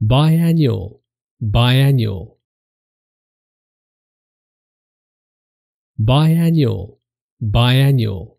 biannual biannual biannual biannual